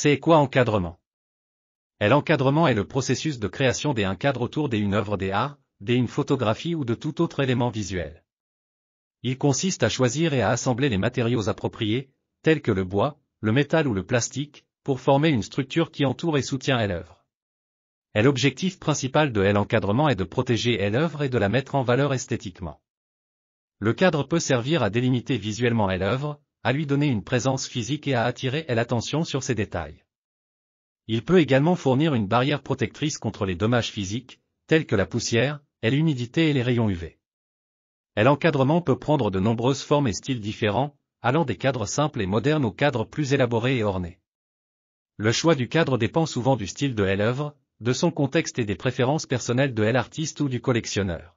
C'est quoi encadrement L'encadrement est le processus de création des cadre autour d'une une œuvre des arts, des une photographie ou de tout autre élément visuel. Il consiste à choisir et à assembler les matériaux appropriés, tels que le bois, le métal ou le plastique, pour former une structure qui entoure et soutient l'œuvre. L'objectif principal de l'encadrement est de protéger l'œuvre et de la mettre en valeur esthétiquement. Le cadre peut servir à délimiter visuellement l'œuvre, à lui donner une présence physique et à attirer l'attention sur ses détails. Il peut également fournir une barrière protectrice contre les dommages physiques, tels que la poussière, l'humidité et les rayons UV. L'encadrement peut prendre de nombreuses formes et styles différents, allant des cadres simples et modernes aux cadres plus élaborés et ornés. Le choix du cadre dépend souvent du style de l'œuvre, de son contexte et des préférences personnelles de l'artiste ou du collectionneur.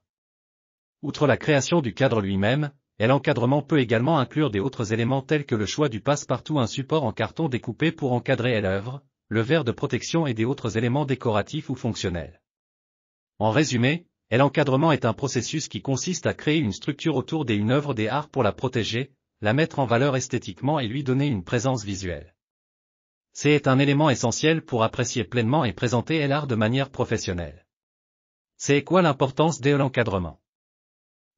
Outre la création du cadre lui-même, l'encadrement peut également inclure des autres éléments tels que le choix du passe-partout un support en carton découpé pour encadrer l'œuvre, le verre de protection et des autres éléments décoratifs ou fonctionnels. En résumé, l'encadrement est un processus qui consiste à créer une structure autour d'une œuvre des arts pour la protéger, la mettre en valeur esthétiquement et lui donner une présence visuelle. C'est un élément essentiel pour apprécier pleinement et présenter l'art de manière professionnelle. C'est quoi l'importance de l'encadrement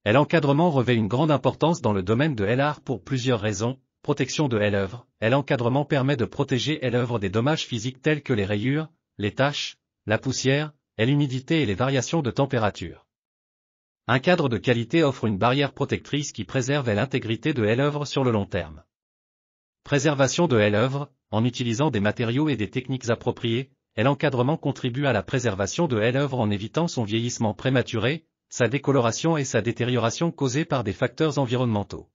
L'encadrement revêt une grande importance dans le domaine de l'art pour plusieurs raisons. Protection de l'œuvre. L'encadrement permet de protéger l'œuvre des dommages physiques tels que les rayures, les taches, la poussière, l'humidité et les variations de température. Un cadre de qualité offre une barrière protectrice qui préserve l'intégrité de l'œuvre sur le long terme. Préservation de l'œuvre, en utilisant des matériaux et des techniques appropriées, l'encadrement contribue à la préservation de l'œuvre en évitant son vieillissement prématuré, sa décoloration et sa détérioration causées par des facteurs environnementaux.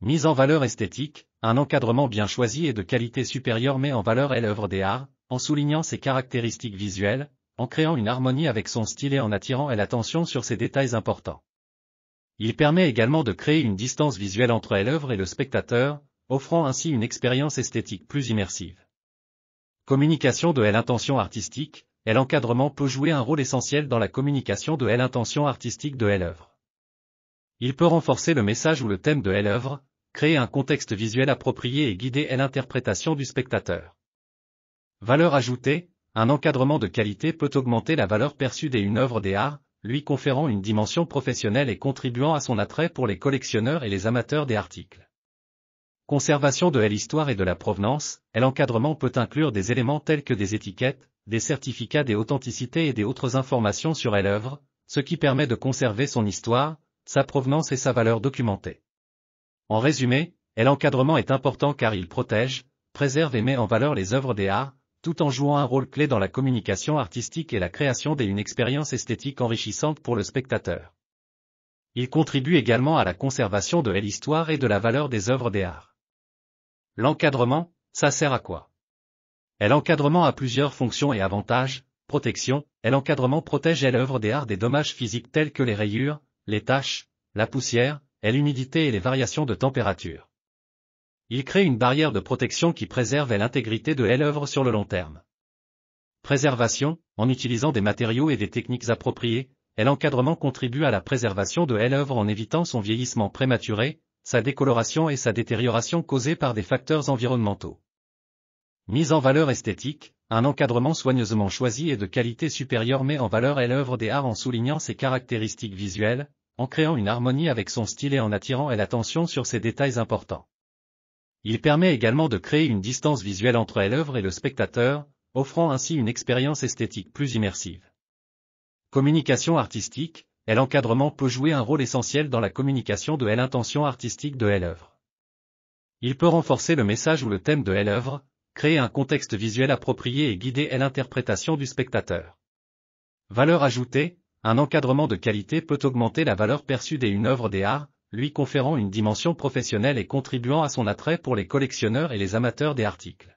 Mise en valeur esthétique, un encadrement bien choisi et de qualité supérieure met en valeur l'œuvre des arts, en soulignant ses caractéristiques visuelles, en créant une harmonie avec son style et en attirant l'attention sur ses détails importants. Il permet également de créer une distance visuelle entre l'œuvre et le spectateur, offrant ainsi une expérience esthétique plus immersive. Communication de l'intention artistique, l'encadrement peut jouer un rôle essentiel dans la communication de l'intention artistique de l'œuvre. Il peut renforcer le message ou le thème de l'œuvre, créer un contexte visuel approprié et guider l'interprétation du spectateur. Valeur ajoutée, un encadrement de qualité peut augmenter la valeur perçue d'une une œuvre des arts, lui conférant une dimension professionnelle et contribuant à son attrait pour les collectionneurs et les amateurs des articles. Conservation de l'histoire et de la provenance, l'encadrement peut inclure des éléments tels que des étiquettes, des certificats des authenticités et des autres informations sur l'œuvre, ce qui permet de conserver son histoire, sa provenance et sa valeur documentée. En résumé, l'encadrement est important car il protège, préserve et met en valeur les œuvres des arts, tout en jouant un rôle clé dans la communication artistique et la création d'une expérience esthétique enrichissante pour le spectateur. Il contribue également à la conservation de l'histoire et de la valeur des œuvres des arts. L'encadrement, ça sert à quoi L'encadrement encadrement a plusieurs fonctions et avantages, protection, l'encadrement encadrement protège l'œuvre des arts des dommages physiques tels que les rayures, les taches, la poussière, l'humidité et les variations de température. Il crée une barrière de protection qui préserve l'intégrité de l'œuvre sur le long terme. Préservation, en utilisant des matériaux et des techniques appropriées, l'encadrement contribue à la préservation de l'œuvre en évitant son vieillissement prématuré, sa décoloration et sa détérioration causées par des facteurs environnementaux. Mise en valeur esthétique, un encadrement soigneusement choisi et de qualité supérieure met en valeur l'œuvre des arts en soulignant ses caractéristiques visuelles, en créant une harmonie avec son style et en attirant l'attention sur ses détails importants. Il permet également de créer une distance visuelle entre l'œuvre et le spectateur, offrant ainsi une expérience esthétique plus immersive. Communication artistique, l'encadrement peut jouer un rôle essentiel dans la communication de l'intention artistique de l'œuvre. Il peut renforcer le message ou le thème de l'œuvre, créer un contexte visuel approprié et guider est l'interprétation du spectateur. Valeur ajoutée, un encadrement de qualité peut augmenter la valeur perçue d'une œuvre des arts, lui conférant une dimension professionnelle et contribuant à son attrait pour les collectionneurs et les amateurs des articles.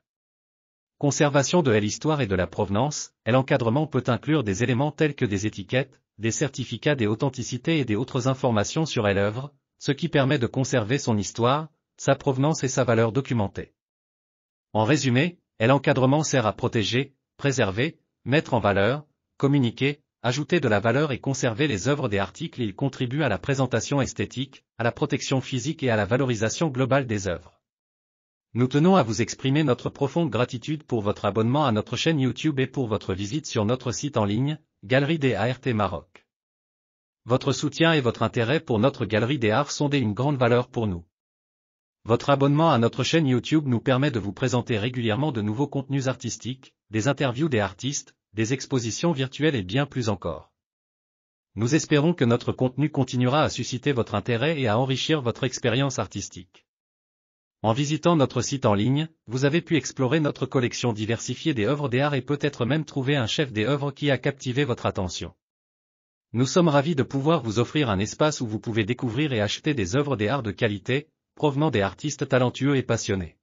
Conservation de l'histoire et de la provenance, l'encadrement peut inclure des éléments tels que des étiquettes, des certificats d'authenticité et des autres informations sur l'œuvre, ce qui permet de conserver son histoire, sa provenance et sa valeur documentée. En résumé, l'encadrement sert à protéger, préserver, mettre en valeur, communiquer, ajouter de la valeur et conserver les œuvres des articles il contribue à la présentation esthétique, à la protection physique et à la valorisation globale des œuvres. Nous tenons à vous exprimer notre profonde gratitude pour votre abonnement à notre chaîne YouTube et pour votre visite sur notre site en ligne, Galerie des ART Maroc. Votre soutien et votre intérêt pour notre Galerie des Arts sont d'une grande valeur pour nous. Votre abonnement à notre chaîne YouTube nous permet de vous présenter régulièrement de nouveaux contenus artistiques, des interviews des artistes, des expositions virtuelles et bien plus encore. Nous espérons que notre contenu continuera à susciter votre intérêt et à enrichir votre expérience artistique. En visitant notre site en ligne, vous avez pu explorer notre collection diversifiée des œuvres d'art et peut-être même trouver un chef des œuvres qui a captivé votre attention. Nous sommes ravis de pouvoir vous offrir un espace où vous pouvez découvrir et acheter des œuvres d'art de qualité, provenant des artistes talentueux et passionnés.